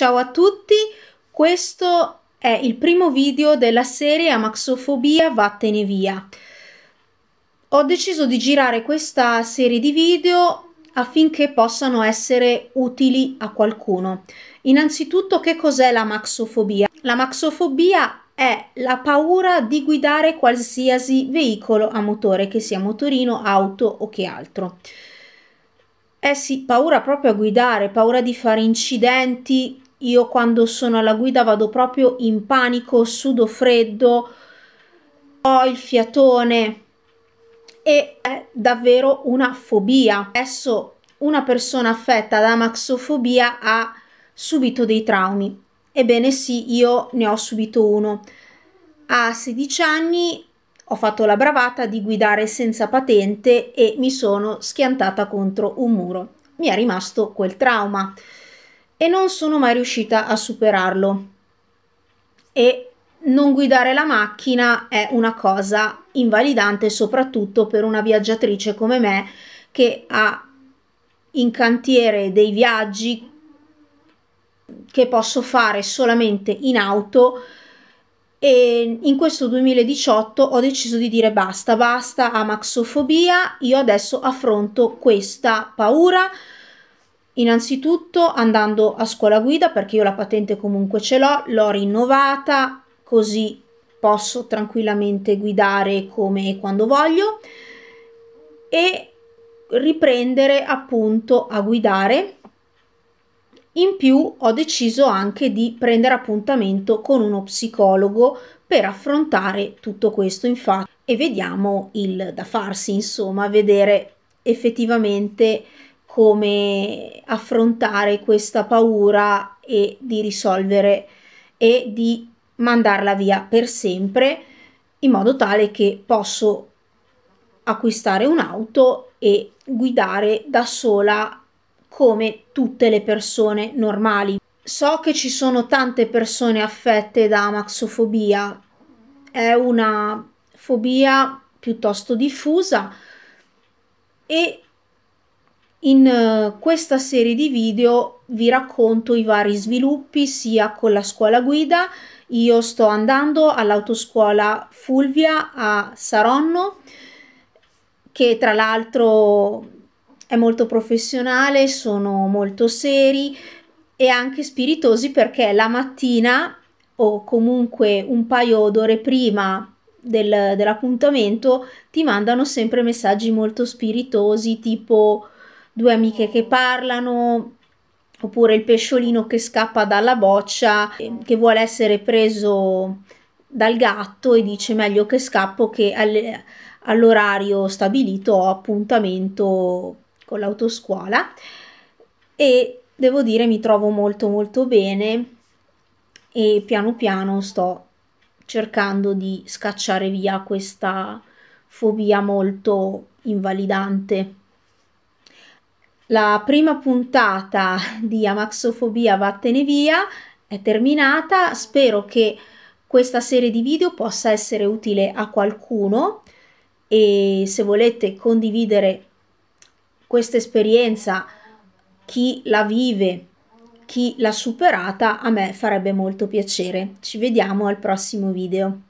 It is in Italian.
Ciao a tutti, questo è il primo video della serie Amaxofobia vattene via. Ho deciso di girare questa serie di video affinché possano essere utili a qualcuno. Innanzitutto che cos'è la maxofobia? La maxofobia è la paura di guidare qualsiasi veicolo a motore, che sia motorino, auto o che altro. Eh sì, paura proprio a guidare, paura di fare incidenti, io quando sono alla guida vado proprio in panico, sudo freddo, ho il fiatone e è davvero una fobia. Adesso una persona affetta da maxofobia ha subito dei traumi. Ebbene sì, io ne ho subito uno. A 16 anni ho fatto la bravata di guidare senza patente e mi sono schiantata contro un muro. Mi è rimasto quel trauma e non sono mai riuscita a superarlo. E non guidare la macchina è una cosa invalidante soprattutto per una viaggiatrice come me che ha in cantiere dei viaggi che posso fare solamente in auto e in questo 2018 ho deciso di dire basta, basta a maxofobia, io adesso affronto questa paura, Innanzitutto andando a scuola guida perché io la patente comunque ce l'ho, l'ho rinnovata così posso tranquillamente guidare come e quando voglio e riprendere appunto a guidare. In più ho deciso anche di prendere appuntamento con uno psicologo per affrontare tutto questo infatti e vediamo il da farsi insomma, vedere effettivamente come affrontare questa paura e di risolvere e di mandarla via per sempre in modo tale che posso acquistare un'auto e guidare da sola come tutte le persone normali. So che ci sono tante persone affette da maxofobia, è una fobia piuttosto diffusa e in eh, questa serie di video vi racconto i vari sviluppi sia con la scuola guida, io sto andando all'autoscuola Fulvia a Saronno, che tra l'altro è molto professionale, sono molto seri e anche spiritosi perché la mattina o comunque un paio d'ore prima del, dell'appuntamento ti mandano sempre messaggi molto spiritosi tipo due amiche che parlano, oppure il pesciolino che scappa dalla boccia, ehm, che vuole essere preso dal gatto e dice meglio che scappo che all'orario stabilito ho appuntamento con l'autoscuola e devo dire mi trovo molto molto bene e piano piano sto cercando di scacciare via questa fobia molto invalidante. La prima puntata di Amaxofobia Vattene Via è terminata, spero che questa serie di video possa essere utile a qualcuno e se volete condividere questa esperienza, chi la vive, chi l'ha superata, a me farebbe molto piacere. Ci vediamo al prossimo video.